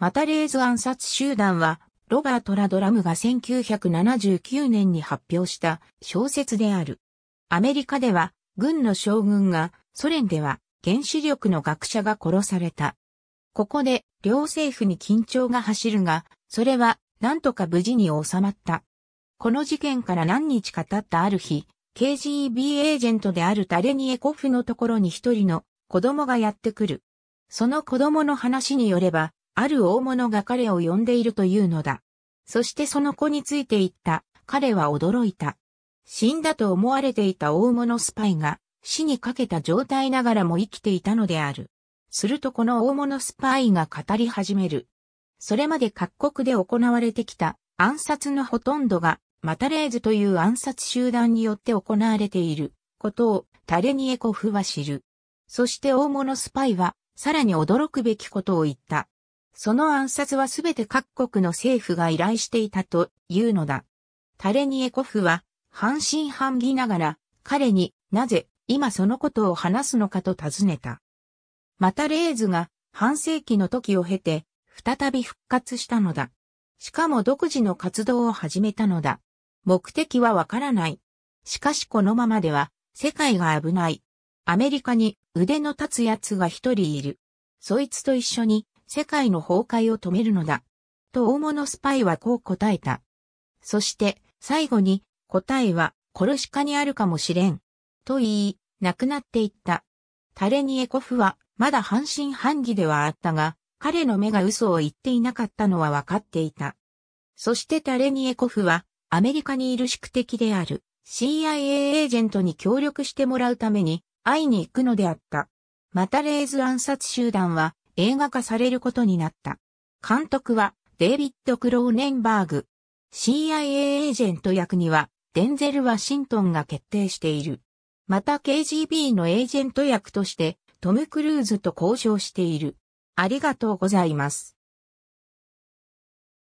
マタレーズ暗殺集団は、ロバート・ラドラムが1979年に発表した小説である。アメリカでは、軍の将軍が、ソ連では、原子力の学者が殺された。ここで、両政府に緊張が走るが、それは、なんとか無事に収まった。この事件から何日か経ったある日、KGB エージェントであるタレニエコフのところに一人の子供がやってくる。その子供の話によれば、ある大物が彼を呼んでいるというのだ。そしてその子について言った。彼は驚いた。死んだと思われていた大物スパイが死にかけた状態ながらも生きていたのである。するとこの大物スパイが語り始める。それまで各国で行われてきた暗殺のほとんどがマタレーズという暗殺集団によって行われていることをタレニエコフは知る。そして大物スパイはさらに驚くべきことを言った。その暗殺はすべて各国の政府が依頼していたというのだ。タレニエコフは半信半疑ながら彼になぜ今そのことを話すのかと尋ねた。またレーズが半世紀の時を経て再び復活したのだ。しかも独自の活動を始めたのだ。目的はわからない。しかしこのままでは世界が危ない。アメリカに腕の立つ奴が一人いる。そいつと一緒に世界の崩壊を止めるのだ。と大物スパイはこう答えた。そして、最後に、答えは、殺し家にあるかもしれん。と言い、亡くなっていった。タレニエコフは、まだ半信半疑ではあったが、彼の目が嘘を言っていなかったのは分かっていた。そしてタレニエコフは、アメリカにいる宿敵である、CIA エージェントに協力してもらうために、会いに行くのであった。またレーズ暗殺集団は、映画化されることになった。監督はデイビッド・クローネンバーグ。CIA エージェント役にはデンゼル・ワシントンが決定している。また KGB のエージェント役としてトム・クルーズと交渉している。ありがとうございます。